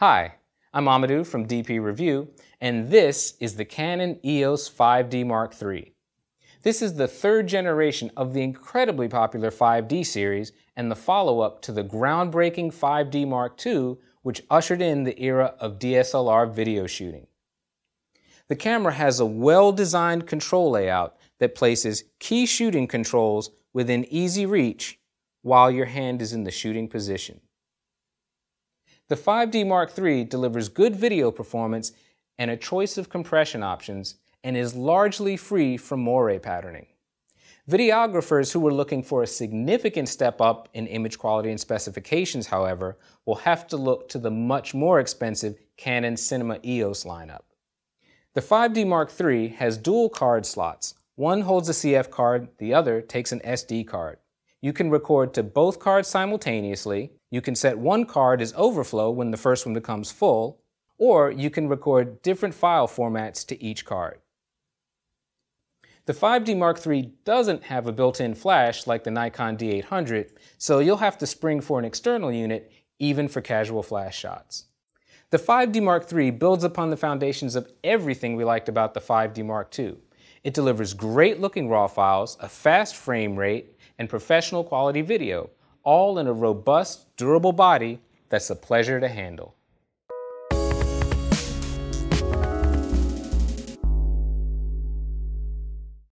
Hi, I'm Amadou from DP Review, and this is the Canon EOS 5D Mark III. This is the third generation of the incredibly popular 5D series and the follow-up to the groundbreaking 5D Mark II, which ushered in the era of DSLR video shooting. The camera has a well-designed control layout that places key shooting controls within easy reach while your hand is in the shooting position. The 5D Mark III delivers good video performance and a choice of compression options and is largely free from moire patterning. Videographers who are looking for a significant step up in image quality and specifications, however, will have to look to the much more expensive Canon Cinema EOS lineup. The 5D Mark III has dual card slots. One holds a CF card, the other takes an SD card. You can record to both cards simultaneously. You can set one card as overflow when the first one becomes full, or you can record different file formats to each card. The 5D Mark III doesn't have a built-in flash like the Nikon D800, so you'll have to spring for an external unit, even for casual flash shots. The 5D Mark III builds upon the foundations of everything we liked about the 5D Mark II. It delivers great looking RAW files, a fast frame rate, and professional quality video, all in a robust, durable body that's a pleasure to handle.